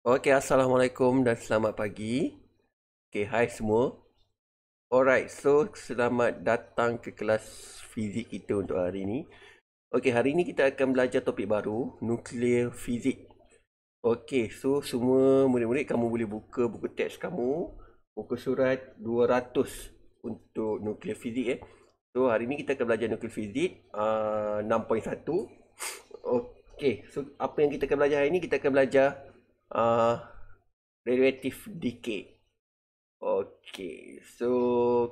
Okay, Assalamualaikum dan selamat pagi. Okay, hi semua. Alright, so selamat datang ke kelas fizik kita untuk hari ini. Okay, hari ini kita akan belajar topik baru, nuklear fizik. Okay, so semua murid-murid kamu boleh buka buku teks kamu. Buku surat 200 untuk nuklear fizik eh. So, hari ini kita akan belajar nuklear fizik uh, 6.1. Okay, so apa yang kita akan belajar hari ini? Kita akan belajar uh, relative decay. Okay, so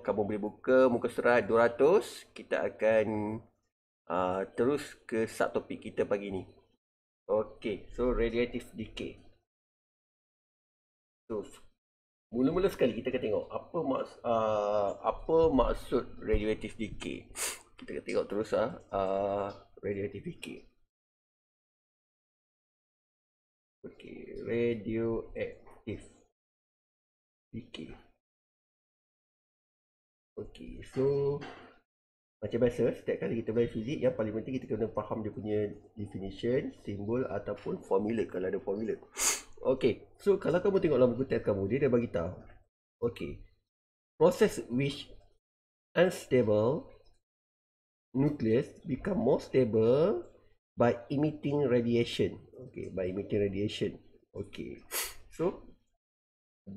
kamu boleh buka muka surat 200. Kita akan uh, terus ke subtopik kita pagi ni. Okay, so radiative decay. So, mula-mula sekali kita akan tengok apa maks uh, apa maksud radiative decay. Kita akan tengok terus ah uh, radiative decay. Okay, radioaktif. Okay. Okay, so macam biasa, setiap kali kita belajar fizik, yang paling penting kita kena faham dia punya definition, simbol ataupun formula kalau ada formula. Okay, so kalau kamu tengok dalam buku test kamu, dia dah bagi tahu. Okay, Process which unstable nucleus become more stable by emitting radiation okay by emitting radiation okay so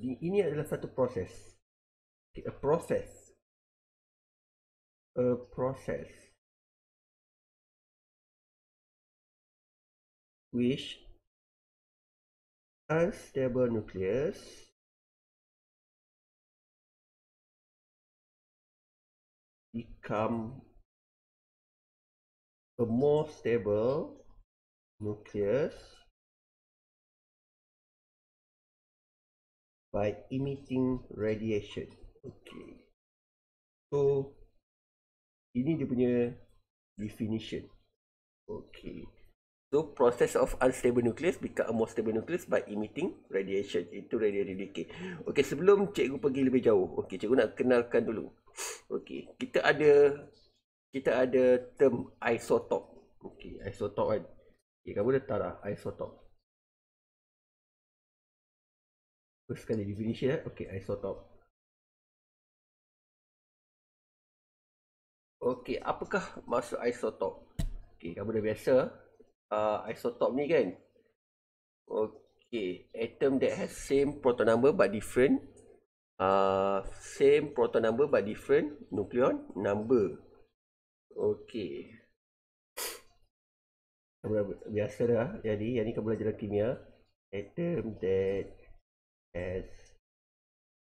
ini adalah satu proses okay, a process a process which unstable nucleus become a more stable nucleus by emitting radiation. Okay. So ini dia punya definition. Okay. So process of unstable nucleus become a more stable nucleus by emitting radiation. Itu radiation decay. Okay, sebelum cikgu pergi lebih jauh. Okay, cikgu nak kenalkan dulu. Okay, kita ada kita ada term isotop. Okay, isotop kan. Okay, kamu dah tahu lah, isotop. First kind of definition, ya? okay, isotop. Okay, apakah maksud isotop? Okay, kamu dah biasa. Uh, isotop ni kan? Okay, atom that has same proton number but different. Uh, same proton number but different nucleon number. Okay biasa dah jadi yang ni kebelajaran kimia atom that has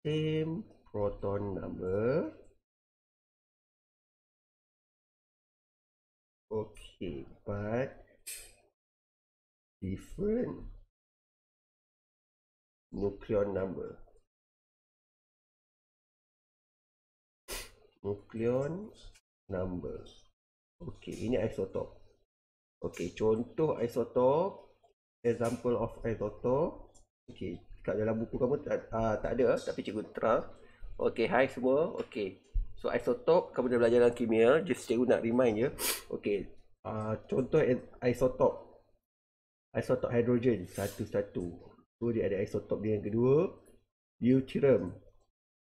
same proton number okay but different nucleon number nucleon numbers, okay ini isotop Okey, contoh isotop example of isotop. Okey, kat dalam buku kamu tak uh, tak ada tapi cikgu terang. Okey, hai semua. Okey. So isotop kamu dah belajar dalam kimia, just cikgu nak remind ya. Okey. Uh, contoh isotop isotop hidrogen satu-satu. So dia ada isotop dia yang kedua, deuterium.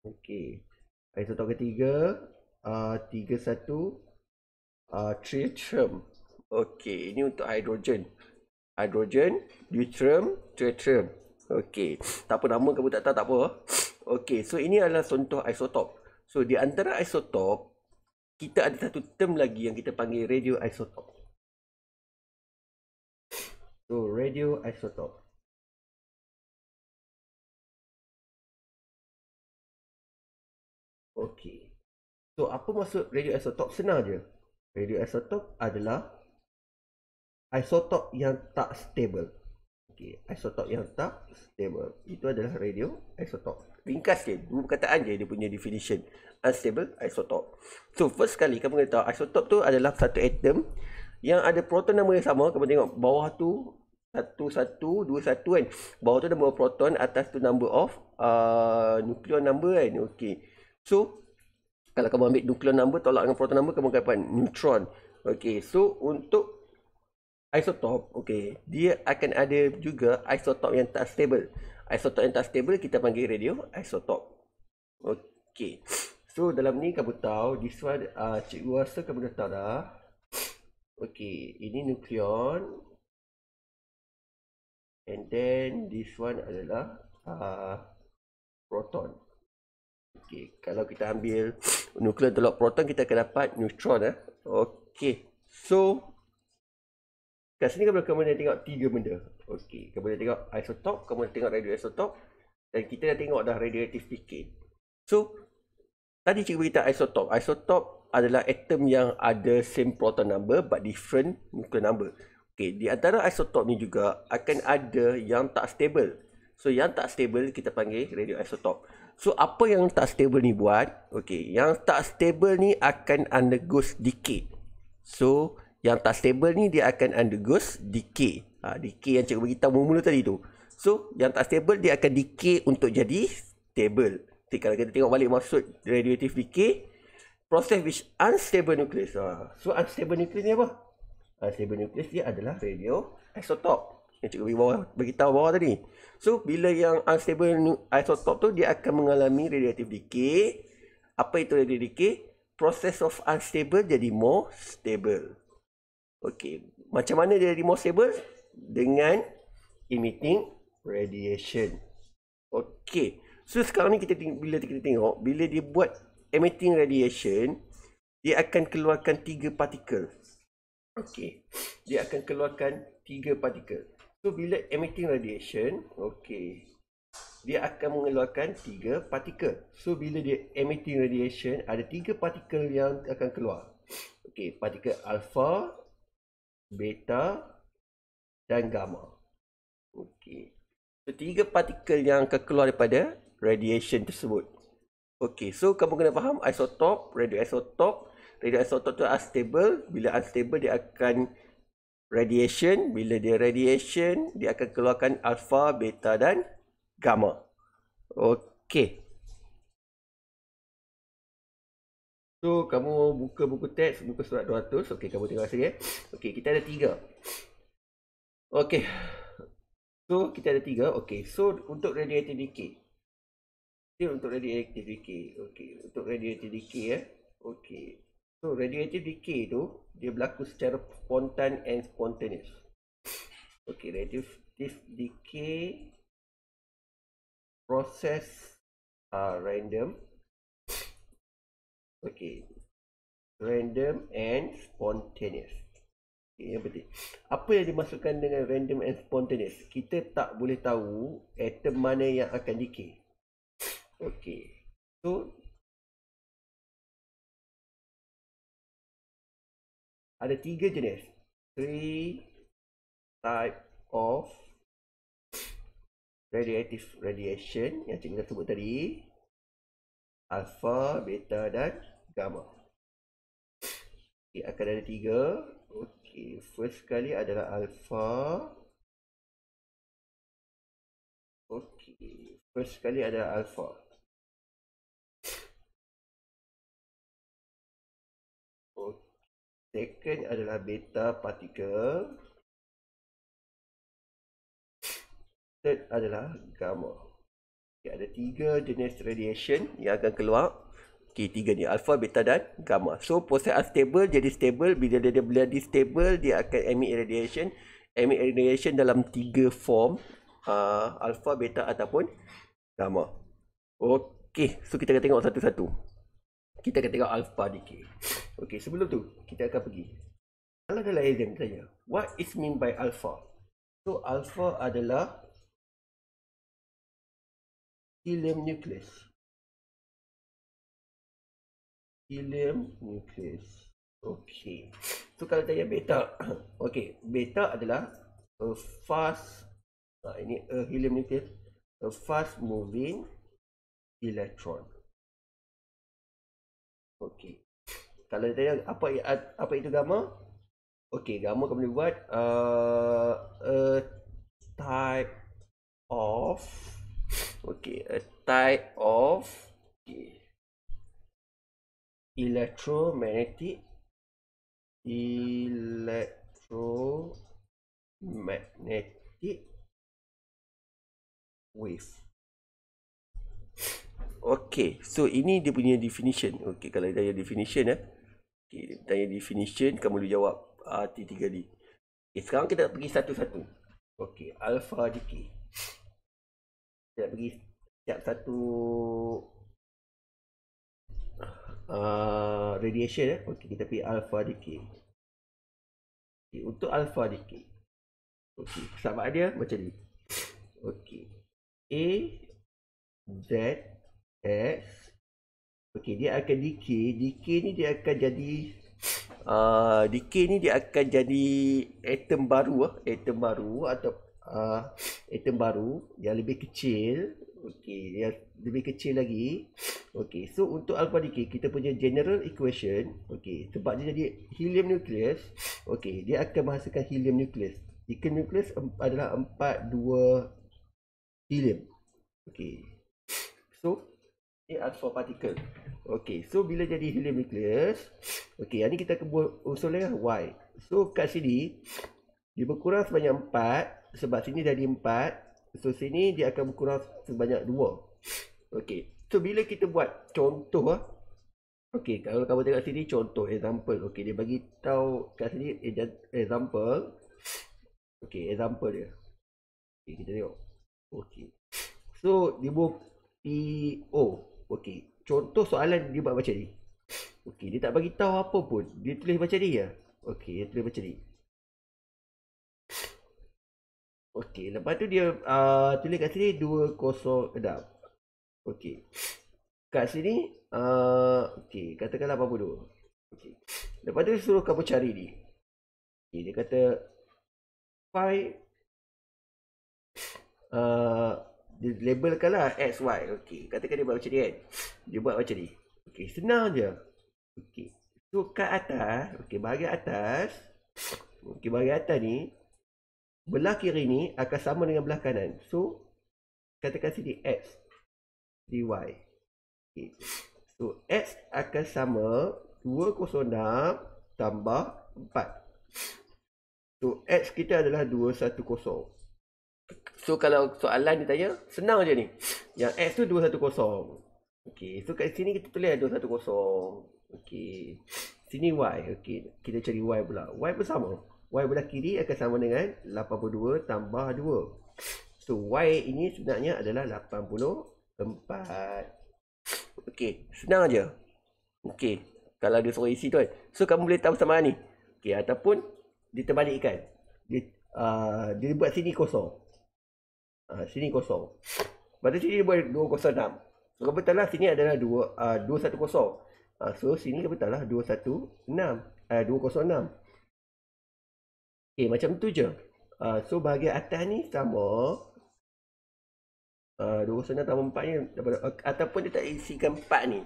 Okey. Isotop ketiga, uh, 31 uh, tritium. Okey, ini untuk hidrogen. Hidrogen, deuterium, tritium. Okey. Tak apa nama kamu tak tahu tak apa. Okey, so ini adalah contoh isotop. So di antara isotop kita ada satu term lagi yang kita panggil radio isotop. So radio isotop. Okey. So apa maksud radio isotop senang je. Radio isotop adalah isotop yang tak stable. okay. isotop yang tak stable. Itu adalah radio isotop. Ringkas je, dua perkataan je dia punya definition. Unstable isotop. So, first sekali kamu kena tahu isotop tu adalah satu atom yang ada proton nama yang sama. Kamu tengok bawah tu satu satu dua satu kan bawah tu ada berapa proton atas tu number of uh, nuclear number kan okey so kalau kamu ambil nuclear number tolak dengan proton number kamu akan dapat neutron Okay. so untuk isotop okey dia akan ada juga isotop yang tak stable isotop yang tak stable kita panggil radio isotop okey so dalam ni kamu tahu this one uh, cikgu rasa kamu dah tahu dah okey ini nukleon and then this one adalah uh, proton okey kalau kita ambil nukleon tolak proton kita akan dapat neutron eh okey so Kat sini kamu boleh tengok tiga benda. Okey, kamu boleh tengok isotop, kamu boleh tengok radio isotop dan kita dah tengok dah radioaktif decay. So, tadi cikgu beritahu isotop. Isotop adalah atom yang ada same proton number but different nuclear number. Okey, di antara isotop ni juga akan ada yang tak stable. So, yang tak stable kita panggil radio isotop. So, apa yang tak stable ni buat? Okey, yang tak stable ni akan undergo decay. So, yang tak stable ni dia akan undergo decay ha, decay yang cikgu beritahu mula-mula tadi tu so yang tak stable dia akan decay untuk jadi stable jadi kalau kita tengok balik maksud radioactive decay proses which unstable nucleus ha. so unstable nucleus ni apa? unstable nucleus dia adalah radio isotop yang cikgu beritahu bawah, beritahu bawah tadi so bila yang unstable isotop tu dia akan mengalami radioactive decay apa itu radioactive decay? Proses of unstable jadi more stable Okey, macam mana dia remorseable? Dengan emitting radiation. Okey. So sekarang ni kita ting- bila kita tengok bila dia buat emitting radiation, dia akan keluarkan tiga partikel. Okey. Dia akan keluarkan tiga partikel. So bila emitting radiation, okey. Dia akan mengeluarkan tiga partikel. So bila dia emitting radiation, ada tiga partikel yang akan keluar. Okey, partikel alpha, beta dan gamma. Okey. Ketiga partikel yang akan keluar daripada radiation tersebut. Okey, so kamu kena faham isotop, radioisotop. Radioisotop tu unstable. Bila unstable, dia akan radiation. Bila dia radiation, dia akan keluarkan alpha, beta dan gamma. Okey. So kamu buka buku teks, buka surat 200. Okey, kamu tengok sini eh. Ya. Okey, kita ada tiga. Okey. So kita ada tiga. Okey. So untuk radiative decay. Ini untuk radiative decay. Okey, untuk radiative decay eh. Okey. So radiative decay tu dia berlaku secara spontan and spontaneous. Okey, radiative decay process are ah, random Okey. Random and spontaneous. Okey, yang penting. Apa yang dimasukkan dengan random and spontaneous? Kita tak boleh tahu atom mana yang akan decay. Okey. So Ada tiga jenis. Three type of radioactive radiation yang cikgu sebut tadi. Alpha, beta dan agama. Okey, akan ada tiga. Okey, first sekali adalah alfa. Okey, first sekali adalah alfa. Second adalah beta particle. Third adalah gamma. Okay, ada tiga jenis radiation yang akan keluar. Okay, tiga ni. Alpha, beta dan gamma. So, proses unstable jadi stable. Bila dia, dia menjadi stable, dia akan emit radiation. Emit radiation dalam tiga form. Uh, alpha, beta ataupun gamma. Okay. So, kita akan tengok satu-satu. Kita akan tengok alpha decay. Okay, sebelum tu, kita akan pergi. Kalau dalam alien, tanya. What is mean by alpha? So, alpha adalah helium nucleus helium nucleus. Okey. So kalau tanya beta, okey, beta adalah a fast ah ini a helium nucleus, a fast moving electron. Okey. Kalau tanya apa apa itu gamma? Okey, gamma kamu boleh buat a uh, a type of okey, a type of electromagnetic electromagnetic wave Okay, so ini dia punya definition. Okay, kalau dia tanya definition eh. Okay, dia tanya definition, kamu boleh jawab uh, ah, T3D. Okay, sekarang kita nak pergi satu-satu. Okay, alpha decay. Kita nak pergi setiap satu Uh, radiation eh. Okey, kita pergi alpha decay. Okey, untuk alpha decay. Okey, Sama dia macam ni. Okey. A Z X Okey, dia akan decay. Decay ni dia akan jadi uh, decay ni dia akan jadi atom baru ah, atom baru atau uh, atom baru yang lebih kecil Okey, dia lebih kecil lagi. Okey, so untuk alpha decay kita punya general equation, okey, sebab dia jadi helium nucleus, okey, dia akan menghasilkan helium nucleus. Helium nucleus adalah 4 2 helium. Okey. So ini alpha particle. Okey, so bila jadi helium nucleus, okey, yang ni kita kebuat usul lah Y. So kat sini dia berkurang sebanyak 4 sebab sini jadi 4 So sini dia akan berkurang sebanyak 2 Okay So bila kita buat contoh ah, Okay kalau kamu tengok sini contoh Example Okay dia bagi tahu kat sini Example Okay example dia Okay kita tengok Okay So dia buat PO Okay Contoh soalan dia buat macam ni Okay dia tak bagi tahu apa pun Dia tulis macam ni ya Okay dia tulis macam ni Okey, lepas tu dia uh, tulis kat sini 20 kosong kedap. Okey. Kat sini, uh, okey, katakanlah apa dulu. Okey. Lepas tu suruh kamu cari ni. Okey, dia kata file uh, labelkanlah X, Y. Okey, katakan dia buat macam ni kan. Dia buat macam ni. Okey, senang je. Okey. So, kat atas, okey, bahagian atas, okey, bahagian atas ni, belah kiri ni akan sama dengan belah kanan. So, katakan sini x dy. Okay. So, x akan sama 206 tambah 4. So, x kita adalah 210. So, kalau soalan dia tanya, senang je ni. Yang x tu 210. Okay. So, kat sini kita tulis 210. Okay. Sini y. Okay. Kita cari y pula. Y pun sama. 210. Y belah kiri akan sama dengan 82 tambah 2 So Y ini sebenarnya adalah 84 Okey, senang aja. Okey, kalau dia suruh isi tu kan So kamu boleh tahu sama ni Okey, ataupun dia terbalikkan dia, uh, dia buat sini kosong uh, Sini kosong Lepas tu sini dia buat 206 So kamu betul lah sini adalah 2, uh, 210 uh, So sini kamu betul lah 216 uh, 206 Okay, eh, macam tu je. Uh, so, bahagian atas ni sama. Uh, ah, 2 senar tambah 4 ni. Daripada, uh, ataupun dia tak isikan 4 ni.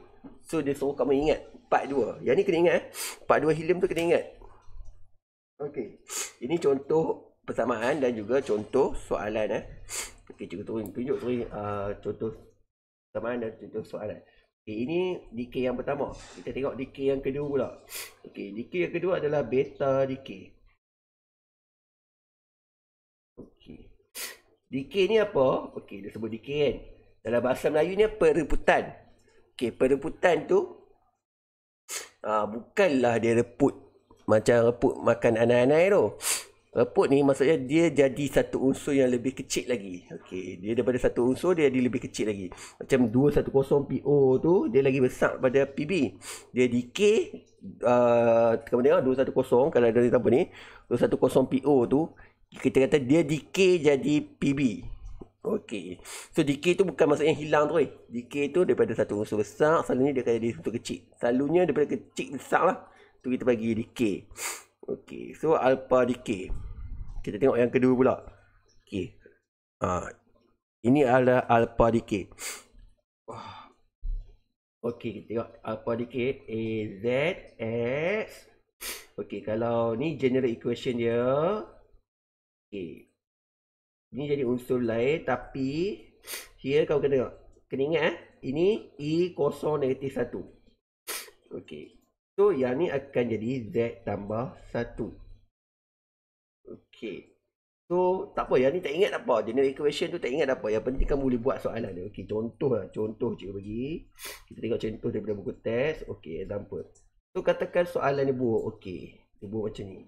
So, dia suruh kamu ingat. 4, 2. Yang ni kena ingat. Eh. 4, 2 helium tu kena ingat. Okay. Ini contoh persamaan dan juga contoh soalan. Eh. Okay, cikgu turun. Tunjuk turun uh, contoh persamaan dan contoh soalan. Okay, ini DK yang pertama. Kita tengok DK yang kedua pula. Okay, DK yang kedua adalah beta decay. DK ni apa? Okey, dia sebut DK kan. Dalam bahasa Melayu ni pereputan. Okey, pereputan tu ah uh, bukannlah dia reput macam reput makan anai-anai tu. Reput ni maksudnya dia jadi satu unsur yang lebih kecil lagi. Okey, dia daripada satu unsur dia jadi lebih kecil lagi. Macam 210 PO tu dia lagi besar pada PB. Dia DK uh, kemudian 210 kalau dari apa ni 210 PO tu kita kata dia decay jadi PB. Okey. So decay tu bukan maksudnya hilang tu eh. Decay tu daripada satu unsur besar selalunya dia akan jadi satu kecil. Selalunya daripada kecil besar lah. Tu kita bagi decay. Okey. So alpha decay. Kita tengok yang kedua pula. Okey. Ha. Ini adalah alpha decay. Okey, kita tengok alpha decay A Z X. Okey, kalau ni general equation dia Okay. Ini jadi unsur lain tapi here kau kena tengok. Kena ingat eh. Ini E kosong negatif satu. Okey. So yang ni akan jadi Z tambah satu. Okey. So tak apa. Yang ni tak ingat tak apa. General equation tu tak ingat tak apa. Yang penting kamu boleh buat soalan ni. Okey. Contoh lah. Contoh cikgu bagi. Kita tengok contoh daripada buku test. Okey. Example. So katakan soalan ni buruk. Okey. Dia buruk macam ni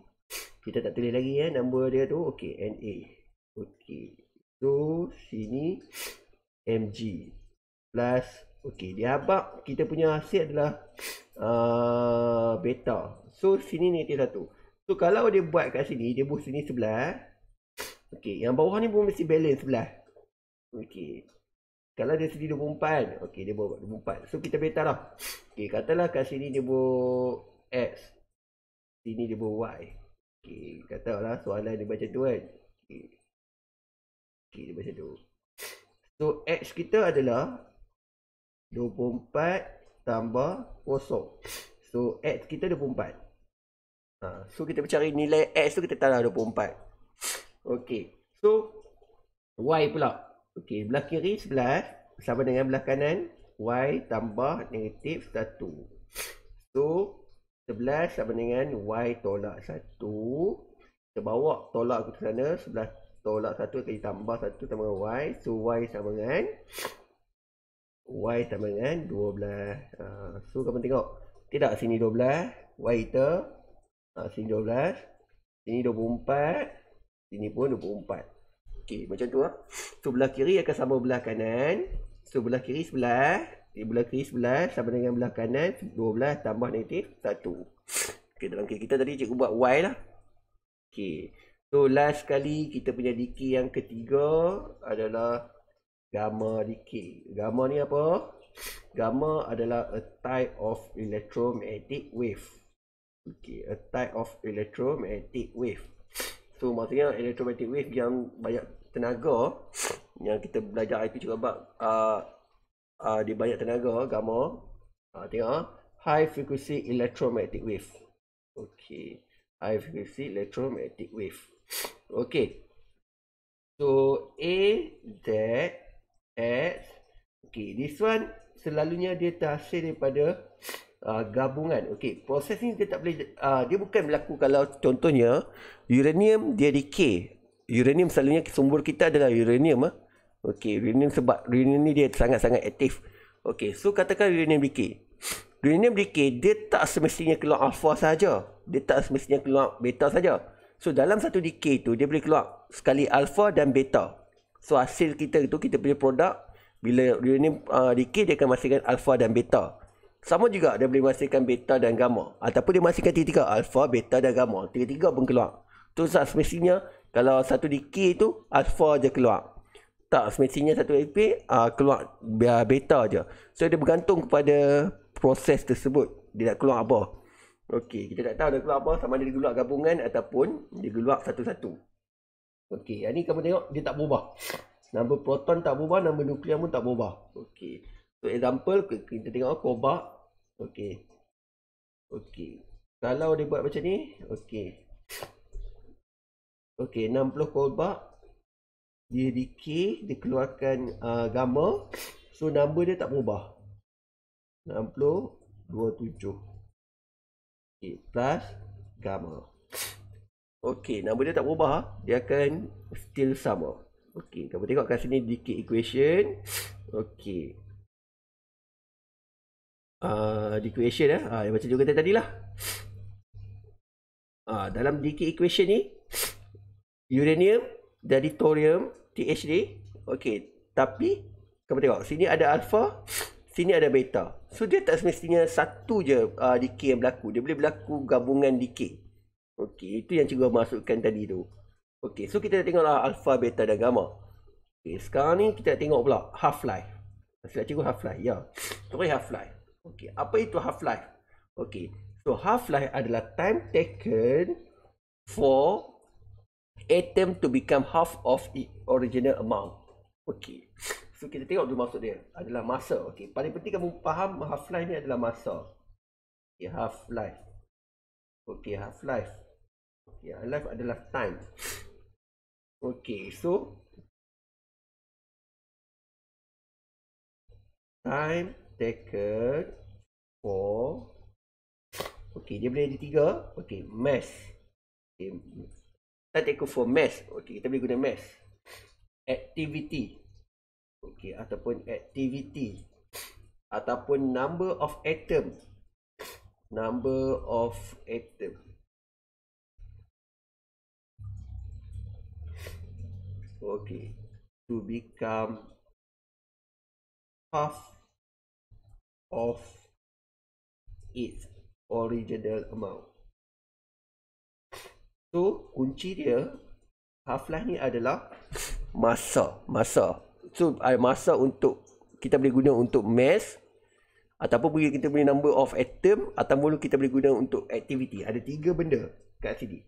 kita tak tulis lagi eh nombor dia tu okey NA okey so sini MG plus okey dia habaq kita punya hasil adalah uh, beta so sini ni negatif 1 so kalau dia buat kat sini dia buat sini sebelah okey yang bawah ni pun mesti balance sebelah okey kalau dia sini 24 okey dia buat 24 so kita beta lah okey katalah kat sini dia buat x sini dia buat y Okay, kata lah soalan dia macam tu kan. Okay. okay, dia macam tu. So, X kita adalah 24 tambah kosong. So, X kita 24. Ha, so, kita mencari nilai X tu kita taruh 24. Okay, so Y pula. Okay, belah kiri 11 sama dengan belah kanan Y tambah negatif 1. So, 11 sama dengan y tolak 1 kita bawa tolak ke sana 11 tolak 1 kita tambah 1 sama dengan y so y sama dengan y sama dengan 12 ha, so kamu tengok tidak sini 12 y kita ha, sini 12 sini 24 sini pun 24 ok macam tu lah so belah kiri akan sama belah kanan so belah kiri sebelah belah kiri 11 sama dengan belah kanan 12 tambah negatif 1. Okey dalam kes kita tadi cikgu buat y lah. Okay, So last kali kita punya dk yang ketiga adalah gamma dk. Gamma ni apa? Gamma adalah a type of electromagnetic wave. Okay, a type of electromagnetic wave. So maksudnya electromagnetic wave yang banyak tenaga yang kita belajar IP juga bab uh, uh, dia banyak tenaga gamma uh, tengok ah. high frequency electromagnetic wave okey high frequency electromagnetic wave okey so a that at okey this one selalunya dia terhasil daripada Uh, gabungan okey proses ni dia tak boleh uh, dia bukan berlaku kalau contohnya uranium dia decay uranium selalunya sumber kita adalah uranium ah Okey, uranium sebab uranium ni dia sangat-sangat aktif. Okey, so katakan uranium decay. Uranium decay dia tak semestinya keluar alpha saja. Dia tak semestinya keluar beta saja. So dalam satu decay tu dia boleh keluar sekali alpha dan beta. So hasil kita itu kita punya produk bila uranium uh, decay dia akan masukkan alpha dan beta. Sama juga dia boleh masukkan beta dan gamma ataupun dia masukkan tiga-tiga alpha, beta dan gamma. Tiga-tiga pun keluar. Tu so, semestinya kalau satu decay tu alpha je keluar tak semestinya satu IP uh, ah, keluar ah, beta je. So dia bergantung kepada proses tersebut. Dia nak keluar apa. Okey, kita tak tahu dia keluar apa sama ada dia keluar gabungan ataupun dia keluar satu-satu. Okey, yang ni kamu tengok dia tak berubah. Nombor proton tak berubah, nombor nuklear pun tak berubah. Okey. So example kita tengok kobak. Okey. Okey. Kalau dia buat macam ni, okey. Okey, 60 kobak dia decay, dia keluarkan uh, gamma. So number dia tak berubah. 60 27. Okay, plus gamma. Okey, nama dia tak berubah. Dia akan still sama. Okey, kamu tengok kat sini decay equation. Okey. uh, ah, decay equation eh. Ah, uh, macam juga tadi lah. Ah, uh, dalam decay equation ni uranium dari thorium THD okey tapi kau tengok sini ada alpha sini ada beta so dia tak semestinya satu je uh, decay yang berlaku dia boleh berlaku gabungan decay okey itu yang cikgu masukkan tadi tu okey so kita tengoklah alpha beta dan gamma okey sekarang ni kita tengok pula half life Maksud cikgu half life ya sorry half life okey apa itu half life okey so half life adalah time taken for Atom to become half of the original amount. Okey. So kita tengok dulu maksud dia. Adalah masa. Okey. Paling penting kamu faham half life ni adalah masa. Okay, half life. Okey, half life. Okey, half life adalah time. Okey, so time taken for Okey, dia boleh jadi tiga. Okey, mass. Okey, tak Tactical for mass. Okey, kita boleh guna mass. Activity. Okey, ataupun activity. Ataupun number of atom. Number of atom. Okey. To become half of its original amount. So kunci dia Half-life ni adalah Masa Masa So ada masa untuk Kita boleh guna untuk mass Ataupun kita boleh number of atom Ataupun kita boleh guna untuk activity Ada tiga benda kat sini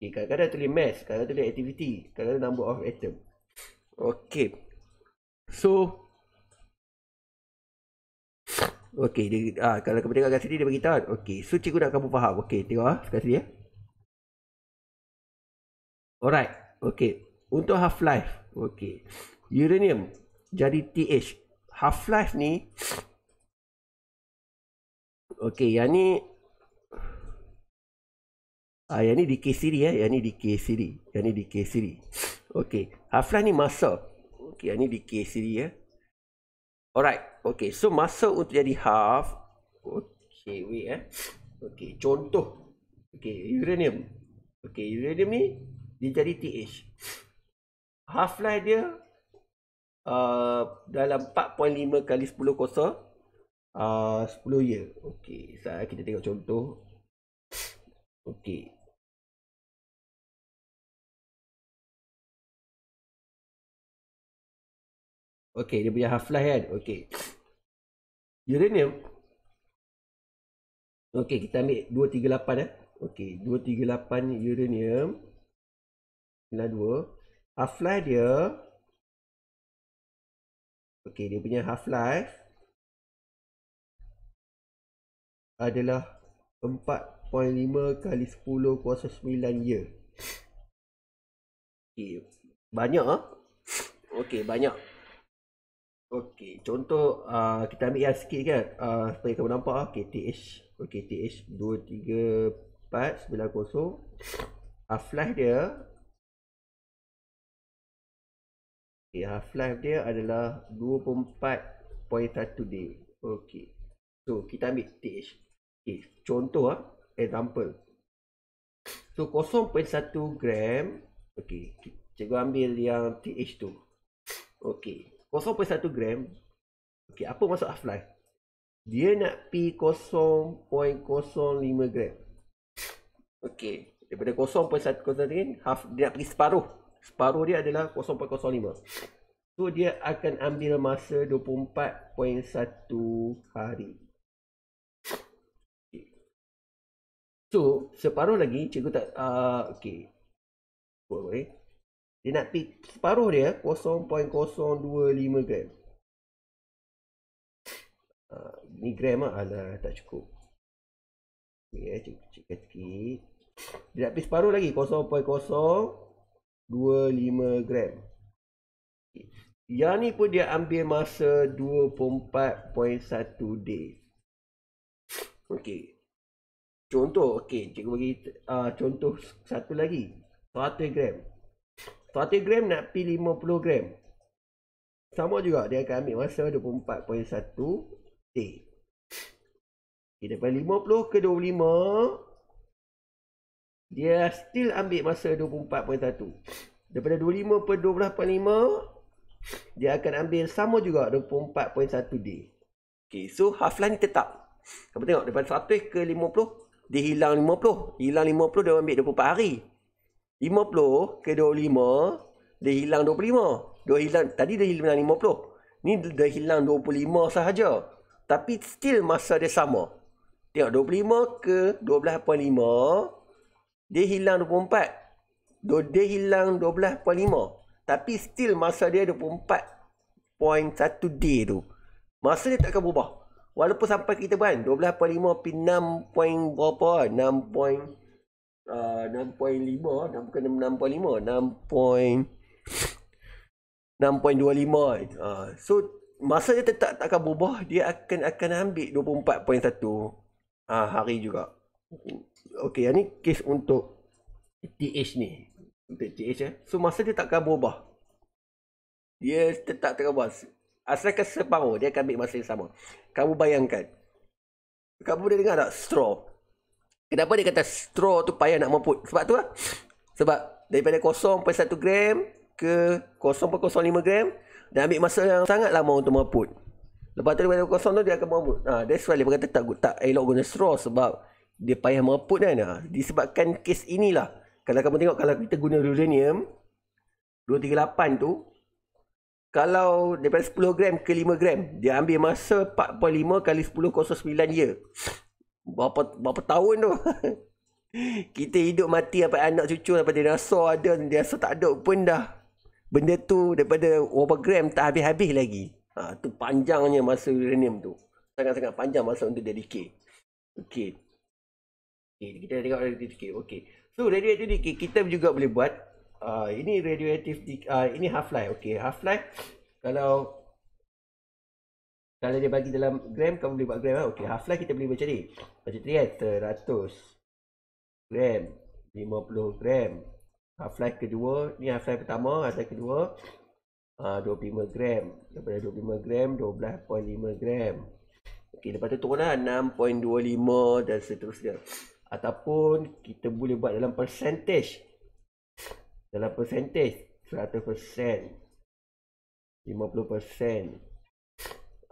okay, eh, Kadang-kadang tulis mass Kadang-kadang tulis activity Kadang-kadang number of atom Okay So Okay dia, ah, Kalau kamu tengok kat sini dia beritahu Okay so cikgu nak kamu faham Okay tengok lah kat sini eh ya. Alright. Okay. Untuk half-life. Okay. Uranium. Jadi TH. Half-life ni. Okay. Yang ni. Ah, uh, yang ni decay siri ya. Eh. Yang ni decay siri. Yang ni decay siri. Okay. Half-life ni masa. Okay. Yang ni decay siri Eh. Alright. Okay. So masa untuk jadi half. Okay. Wait eh. Okay. Contoh. Okay. Uranium. Okay. Uranium ni. Dia jadi TH. Half-life dia uh, dalam 4.5 kali 10 kosar. Uh, 10 year. Okey. Sekarang kita tengok contoh. Okey. Okey, dia punya half-life kan. Okey. Uranium. Okey, kita ambil 238 eh. Okey, 238 uranium. Pilihan dua Half-life dia Okay dia punya half-life Adalah 4.5 kali 10 kuasa 9 year Okay Banyak ah. Okay banyak Okay contoh uh, Kita ambil yang sikit kan uh, Supaya kamu nampak ah. Okay TH Okay TH 2, 3, 4, 9, 0 Half-life dia half life dia adalah 24.1 day Okay, so kita ambil th okay. contoh ah example so 0.1 gram Okay, cikgu ambil yang th tu okey 0.1 gram Okay, apa maksud half life dia nak p 0.05 gram okey daripada 0.1 gram half dia nak pergi separuh separuh dia adalah 0.05 so dia akan ambil masa 24.1 hari so separuh lagi cikgu tak uh, okey boleh dia nak pick separuh dia 0.025 gram uh, ni gram lah alah, tak cukup ok eh cikgu cikgu cikgu dia nak pick separuh lagi 0.025 25 gram. Yang ni pun dia ambil masa 24.1 day. Okey. Contoh, okey, cikgu bagi uh, contoh satu lagi. 100 gram. 100 gram nak pi 50 gram. Sama juga dia akan ambil masa 24.1 day. Okey, daripada 50 ke dia still ambil masa 24.1 daripada 25 per 12.5 dia akan ambil sama juga 24.1 day okey so half line tetap Kamu tengok daripada 100 ke 50 dia hilang 50 hilang 50 dia ambil 24 hari 50 ke 25 dia hilang 25 dia hilang tadi dia hilang 50 ni dia hilang 25 sahaja tapi still masa dia sama tengok 25 ke 12.5 dia hilang 24. Do Dia hilang 12.5. Tapi still masa dia 24.1 day tu. Masa dia takkan berubah. Walaupun sampai kita kan 12.5 pin 6 point berapa? 6 point uh, 6.5 6 point 6.25 6 uh, so masa dia tetap takkan berubah dia akan akan ambil 24.1 uh, ah, hari juga Okey, yang ni kes untuk TH ni. Untuk TH eh. So, masa dia takkan berubah. Dia tetap terobos. Asalkan separuh, dia akan ambil masa yang sama. Kamu bayangkan. Kamu boleh dengar tak? Straw. Kenapa dia kata straw tu payah nak memput? Sebab tu lah. Sebab daripada 0.1 gram ke 0.05 gram, dia ambil masa yang sangat lama untuk memput. Lepas tu daripada kosong tu, dia akan memput. Ha, that's why dia berkata tak, tak elok guna straw sebab dia payah mereput kan ha. disebabkan kes inilah kalau kamu tengok kalau kita guna uranium 238 tu kalau daripada 10 gram ke 5 gram dia ambil masa 4.5 kali 10 kosa 9 year berapa, berapa tahun tu kita hidup mati apa anak cucu daripada dinosaur ada dinosaur tak ada pun dah benda tu daripada berapa gram tak habis-habis lagi ha, tu panjangnya masa uranium tu sangat-sangat panjang masa untuk dia decay okay. Okay, kita dah tengok radioactive decay. Okay. So, radioaktif decay kita juga boleh buat. Uh, ini radioaktif Uh, ini half-life. Okay, half-life. Kalau kalau dia bagi dalam gram, kamu boleh buat gram. Lah. Eh? Okay, half-life kita boleh macam ni. Macam ni kan, 100 gram, 50 gram. Half-life kedua, ni half-life pertama, half-life kedua. Uh, 25 gram. Daripada 25 gram, 12.5 gram. Okay, lepas tu turun lah 6.25 dan seterusnya ataupun kita boleh buat dalam percentage dalam percentage 100% 50%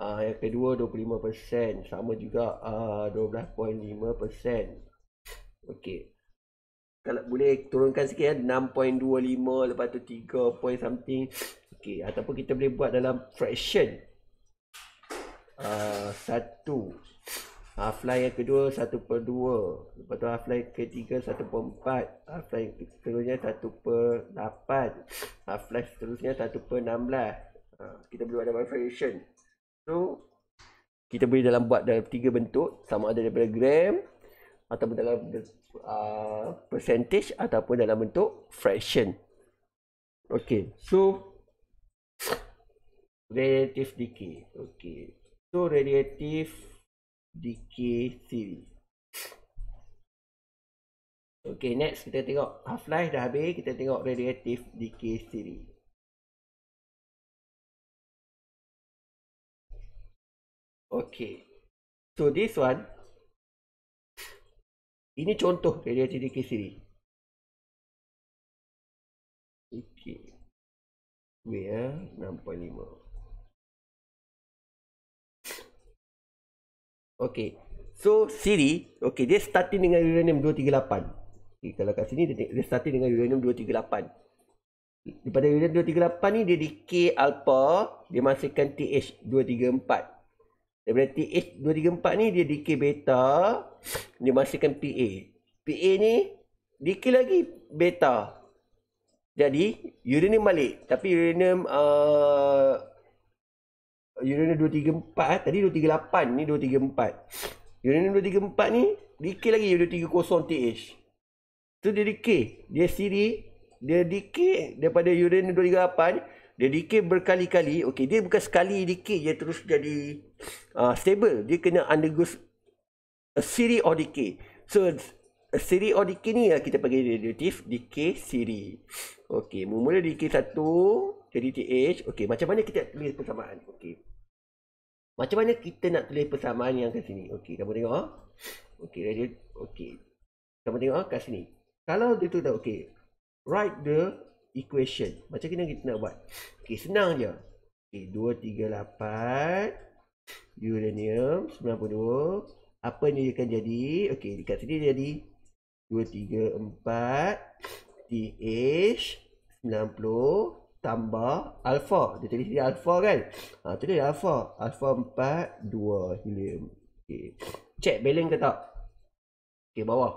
uh, Yang kedua 25% Sama juga uh, ah, 12.5% okey Kalau boleh turunkan sikit ya eh, 6.25 Lepas tu 3 point something okey Ataupun kita boleh buat dalam fraction uh, Half-life yang kedua 1 per 2 Lepas tu half-life ketiga 1 per 4 Half-life seterusnya 1 per 8 Half-life seterusnya 1 per 16 ha, Kita boleh buat dalam variation So Kita boleh dalam buat dalam tiga bentuk Sama ada daripada gram Ataupun dalam uh, percentage Ataupun dalam bentuk fraction Okay so relative decay Okay So relative di KCD. Okay, next kita tengok Half-Life dah habis. Kita tengok radioactive Decay Theory. Okay. So, this one. Ini contoh radioactive Decay Theory. Okay. Where? Ah, 6.5. Okay. So, Siri. Okay. Dia starting dengan uranium 238. Okay, kalau kat sini, dia, dia starting dengan uranium 238. Daripada uranium 238 ni, dia decay alpha. Dia masukkan TH 234. Daripada TH 234 ni, dia decay beta. Dia masukkan PA. PA ni, decay lagi beta. Jadi, uranium balik. Tapi uranium... Uh, Uranium 234 eh. Tadi 238 ni 234. Uranium 234 ni decay lagi Uranium 230TH. Tu dia decay. Dia siri. Dia decay daripada Uranium 238. Dia decay berkali-kali. Okay. Dia bukan sekali decay. Dia terus jadi uh, stable. Dia kena undergo a siri or decay. So a siri or decay ni lah kita panggil radioaktif decay siri. Okay. Mula-mula decay 1 jadi TH. Okay. Macam mana kita tulis persamaan? Okay. Macam mana kita nak tulis persamaan yang kat sini? Okey, kamu tengok ah. Okey, ready. Okey. Kamu tengok ah kat sini. Kalau dia tu dah okey. Write the equation. Macam mana kita nak buat? Okey, senang je. Okey, 238 uranium 92. Apa ni akan jadi? Okey, dekat sini dia jadi 234 TH 90 tambah alfa. Dia tadi sini alfa kan. Ha, tu dia alfa. Alfa 4, 2 helium. Okay. Check balance ke tak? Okay, bawah.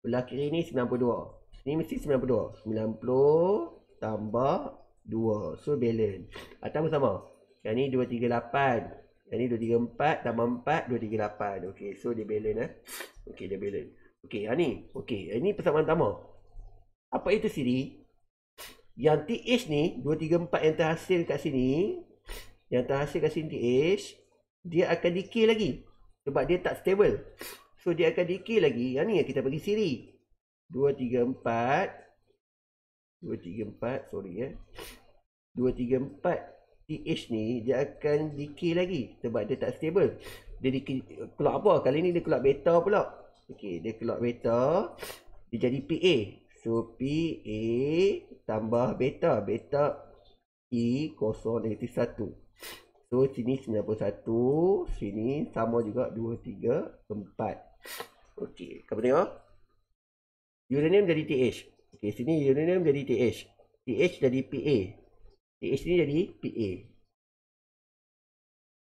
Belah kiri ni 92. Ni mesti 92. 90 tambah 2. So, balance. Atas pun sama. Yang ni 238. Yang ni 234 tambah 4, 238. Okay, so dia balance eh. Okay, dia balance. Okay, yang ni. Okay, yang ni persamaan pertama. Apa itu siri? Yang TH ni 2, 3, 4 yang terhasil kat sini Yang terhasil kat sini TH Dia akan decay lagi Sebab dia tak stable So dia akan decay lagi Yang ni yang kita bagi siri 2, 3, 4 2, 3, sorry ya 2, 3, TH ni Dia akan decay lagi Sebab dia tak stable Dia decay Keluar apa? Kali ni dia keluar beta pula Okay, dia keluar beta Dia jadi PA So PA tambah beta. Beta E kosong negatif satu. So sini sembilan puluh satu, Sini sama juga dua tiga empat. Okey. Kamu tengok. Uranium jadi TH. Okey. Sini uranium jadi TH. TH jadi PA. TH ni jadi PA.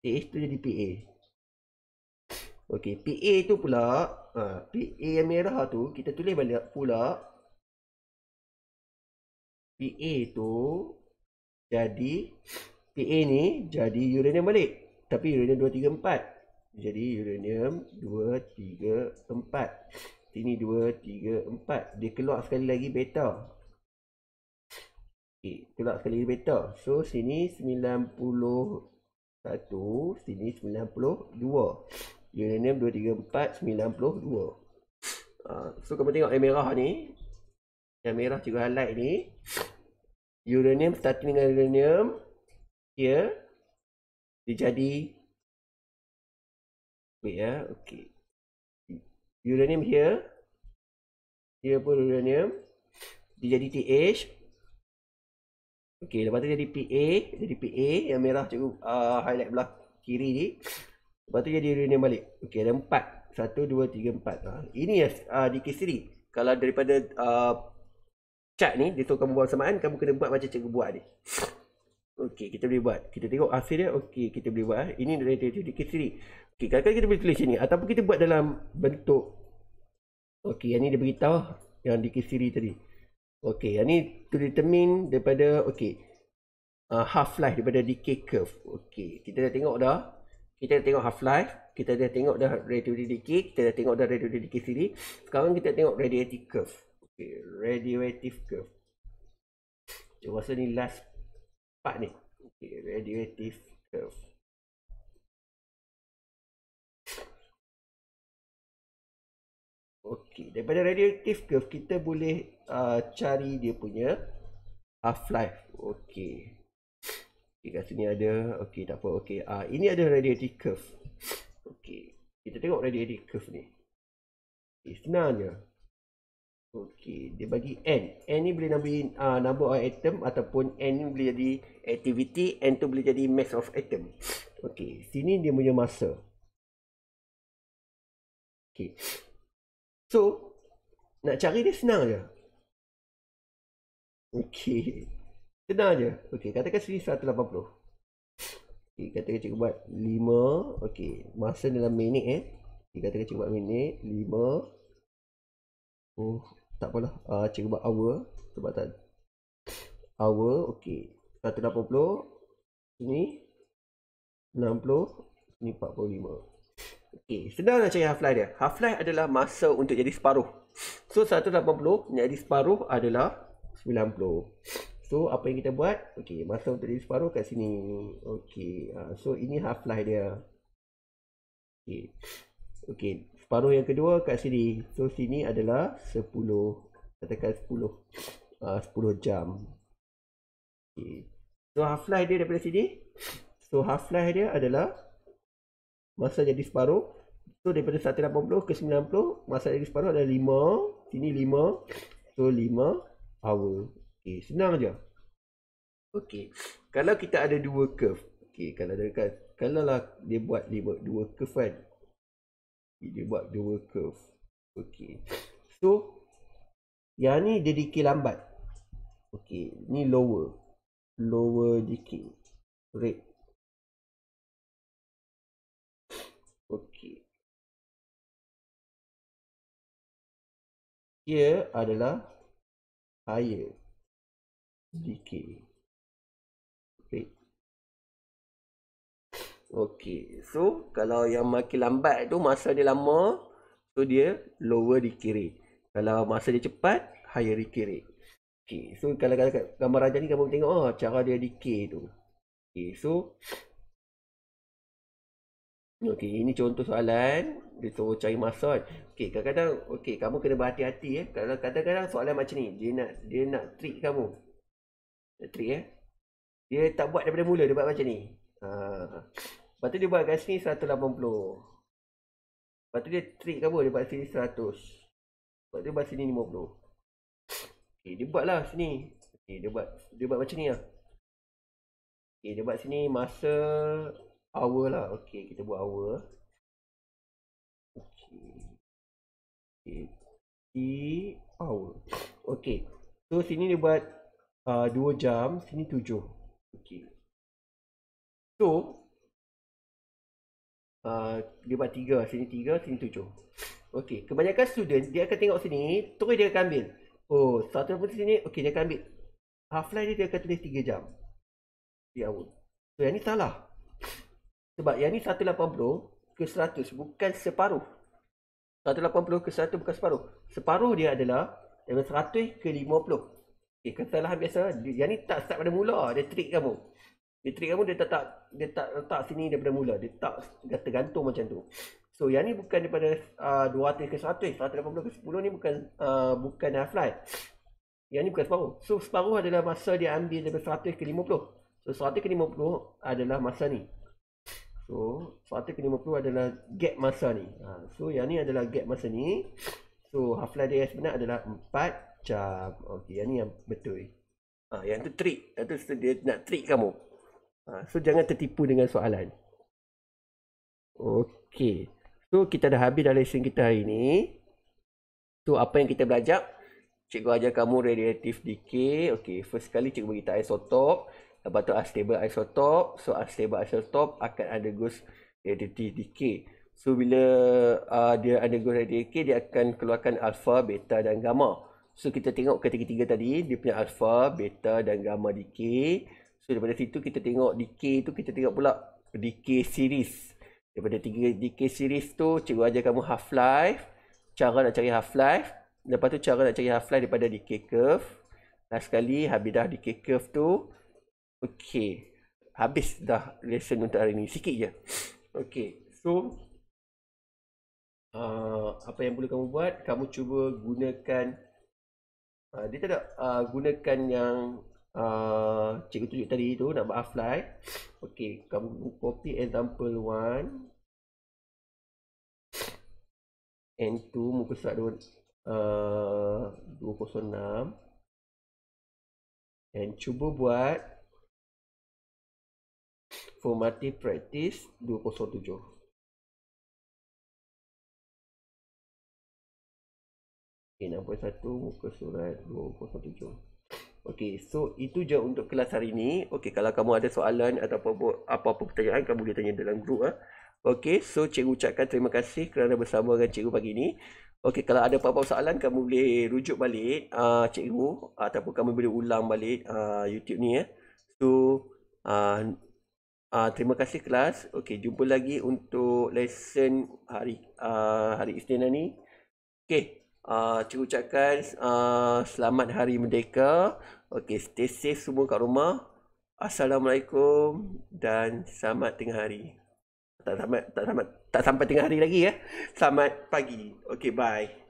TH tu jadi PA. Okey. PA tu pula. Ha, PA yang merah tu kita tulis balik pula. PA tu jadi PA ni jadi uranium balik. Tapi uranium 234. Jadi uranium 234. Sini 234. Dia keluar sekali lagi beta. Okey, eh, keluar sekali lagi beta. So sini 90 satu, sini 92 Uranium 234, 92 uh, So, kamu tengok yang merah ni Yang merah cikgu highlight ni uranium starting dengan uranium here dia jadi wait ya okay uranium here here pun uranium dia jadi TH Okey, lepas tu jadi PA, jadi PA yang merah cikgu uh, highlight belah kiri ni. Lepas tu jadi uranium balik. Okey, ada empat. Satu, dua, tiga, empat. Uh, ini ya uh, di case Kalau daripada uh, cat ni dia tahu kamu buang samaan kamu kena buat macam cikgu buat ni okey kita boleh buat kita tengok hasil dia okey kita boleh buat eh. ini dari dia di kiri okey kadang kita boleh tulis sini ataupun kita buat dalam bentuk okey yang ni dia beritahu yang di kiri tadi okey yang ni to determine daripada okey uh, half life daripada decay curve okey kita dah tengok dah kita dah tengok half life kita dah tengok dah radiative decay kita dah tengok dah radiative decay sekarang kita tengok radiative curve okay, radiative curve dia masa ni last part ni okay, radiative curve Okey, daripada radiative curve kita boleh uh, cari dia punya half life. Okey. Di kat sini ada okey, tak apa. Okey, uh, ini ada radiative curve. Okey. Kita tengok radiative curve ni. Okay, sebenarnya Okey, dia bagi N. N ni boleh nambah uh, number of atom ataupun N ni boleh jadi activity, N tu boleh jadi mass of item. Okey, sini dia punya masa. Okey. So, nak cari dia senang je. Okey. Senang je. Okey, katakan sini 180. Okey, katakan cikgu buat 5. Okey, masa dalam minit eh. Okey, katakan cikgu buat minit. 5. Oh, tak apalah uh, ah, check about hour sebab tak hour okey 180 ah, ni 60 ni 45 okey sedang nak cari half life dia half life adalah masa untuk jadi separuh so 180 jadi separuh adalah 90 so apa yang kita buat okey masa untuk jadi separuh kat sini okey uh, so ini half life dia okey okey separuh yang kedua kat sini. So sini adalah 10 katakan 10 uh, 10 jam. Okay. So half life dia daripada sini. So half life dia adalah masa jadi separuh. So daripada 180 ke 90 masa jadi separuh adalah 5, sini 5, so 5 hour. Okey, senang aja. Okey. Kalau kita ada dua curve. Okey, kalau dekat kalau lah dia buat dua curve kan dia buat dua curve okay. so yang ni dia decay lambat okay. ni lower lower decay rate Okay. Here adalah higher decay Okey. So, kalau yang makin lambat tu, masa dia lama, so dia lower di kiri. Kalau masa dia cepat, higher di kiri. Okey. So, kalau, kalau gambar raja ni, kamu tengok oh, cara dia decay tu. Okey. So, Okey, ini contoh soalan. Dia suruh cari masa. Okey, kadang-kadang, okey, kamu kena berhati-hati eh. Kalau kadang-kadang soalan macam ni, dia nak dia nak trick kamu. Dia trick eh. Dia tak buat daripada mula, dia buat macam ni. Ha. Lepas tu dia buat kat sini 180. Lepas tu dia trick apa? Dia buat sini 100. Lepas tu dia buat sini 50. Okay, eh, dia buat lah sini. Okay, eh, dia buat dia buat macam ni lah. Okay, eh, dia buat sini masa hour lah. Okay, kita buat hour. Okay. Okay. hour. Okay. So, sini dia buat uh, ah, 2 jam. Sini 7. Okay. So, uh, dia buat tiga, sini tiga, sini tujuh. Okey, kebanyakan student dia akan tengok sini, terus dia akan ambil. Oh, satu pun sini, okey dia akan ambil. Half line dia, dia akan tulis tiga jam. Dia awal. So, yang ni salah. Sebab yang ni 180 ke 100 bukan separuh. 180 ke 100 bukan separuh. Separuh dia adalah dari 100 ke 50. Okey, kata lah biasa. Yang ni tak start pada mula. Dia trick kamu. Elektrikal kamu dia tak, dia tak letak sini daripada mula. Dia tak gantung macam tu. So yang ni bukan daripada uh, ah, 200 ke 100, 180 ke 10 ni bukan uh, bukan half life. Yang ni bukan separuh. So separuh adalah masa dia ambil daripada 100 ke 50. So 100 ke 50 adalah masa ni. So 100 ke 50 adalah gap masa ni. Ha, so yang ni adalah gap masa ni. So half life dia sebenarnya adalah 4 jam. Okey, yang ni yang betul. Ah, ha, yang tu trick. Yang tu dia nak trick kamu. Ha, so jangan tertipu dengan soalan. Okey. So kita dah habis dah lesson kita hari ni. So apa yang kita belajar? Cikgu ajar kamu radiatif decay. Okey, first kali cikgu bagi tak isotop, lepas tu unstable isotop. So unstable isotop akan ada ghost relative decay. So bila uh, dia ada ghost radiatif decay, dia akan keluarkan alpha, beta dan gamma. So kita tengok ketiga-tiga tadi, dia punya alpha, beta dan gamma decay. So daripada situ kita tengok DK tu kita tengok pula DK series. Daripada tiga DK series tu cikgu ajar kamu half-life, cara nak cari half-life, lepas tu cara nak cari half-life daripada DK curve. Last sekali habis dah DK curve tu. Okey. Habis dah lesson untuk hari ni sikit je. Okey. So uh, apa yang boleh kamu buat? Kamu cuba gunakan Uh, dia tak ada uh, gunakan yang Uh, cikgu tunjuk tadi tu nak buat offline okey kamu copy example 1 and 2 muka surat uh, 206 and cuba buat formative practice 207 Okay, nombor satu muka surat 207. Okey, so itu je untuk kelas hari ini. Okey, kalau kamu ada soalan atau apa-apa pertanyaan, kamu boleh tanya dalam grup. Ah. Okey, so cikgu ucapkan terima kasih kerana bersama dengan cikgu pagi ini. Okey, kalau ada apa-apa soalan, kamu boleh rujuk balik uh, cikgu ataupun kamu boleh ulang balik uh, YouTube ni. Eh. So, uh, uh, terima kasih kelas. Okey, jumpa lagi untuk lesson hari uh, hari Isnin ni. Okey uh, ah, cikgu ucapkan uh, selamat hari merdeka. Okey, stay safe semua kat rumah. Assalamualaikum dan selamat tengah hari. Tak sampai tak sampai tak sampai tengah hari lagi ya. Eh? Selamat pagi. Okey, bye.